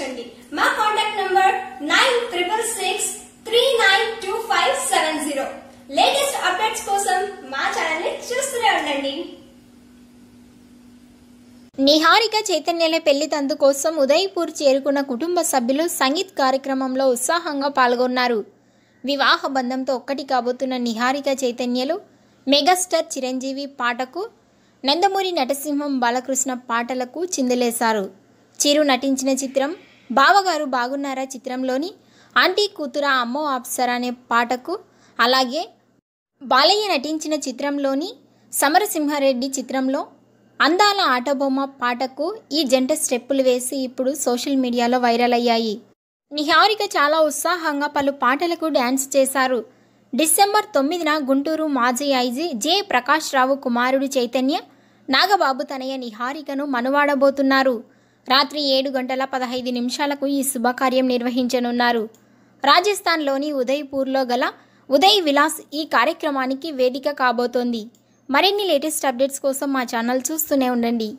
సంప్రదించండి మా contact number nine triple six three nine two five seven zero latest updates కోసం మా channel ని చూస్తూనే ఉండండి నిహారిక చైతన్యల పెళ్లి తందు కోసం ఉదయపూర్ చేరుకున్న కుటుంబ సభ్యులు సంగీత్ కార్యక్రమంలో ఉత్సాహంగా పాల్గొన్నారు వివాహ బంధంతో ఒక్కటి కాబోతున్న నిహారిక చైతన్యలు మెగాస్టార్ చిరంజీవి పాటకు నందమూరి నటసింహం బాలకృష్ణ పాటలకు చిందులేశారు చిరు నటించిన చిత్రం బావగారు బాగున్నారా చిత్రంలోని ఆంటీ కూతురా అమ్మో ఆప్సరా అనే పాటకు అలాగే బాలయ్య నటించిన చిత్రంలోని సమరసింహారెడ్డి చిత్రంలో అందాల ఆటబొమ్మ పాటకు ఈ జంట స్టెప్పులు వేసి ఇప్పుడు సోషల్ మీడియాలో వైరల్ అయ్యాయి నిహారిక చాలా ఉత్సాహంగా పలు పాటలకు డ్యాన్స్ చేశారు డిసెంబర్ తొమ్మిదిన గుంటూరు మాజీ ఐజీ జే ప్రకాష్ రావు కుమారుడు చైతన్య నాగబాబు తనయ్య నిహారికను మనువాడబోతున్నారు రాత్రి ఏడు గంటల పదహైదు నిమిషాలకు ఈ శుభకార్యం నిర్వహించనున్నారు రాజస్థాన్లోని ఉదయ్పూర్లో గల ఉదయ్ విలాస్ ఈ కార్యక్రమానికి వేదిక కాబోతోంది మరిన్ని లేటెస్ట్ అప్డేట్స్ కోసం మా ఛానల్ చూస్తూనే ఉండండి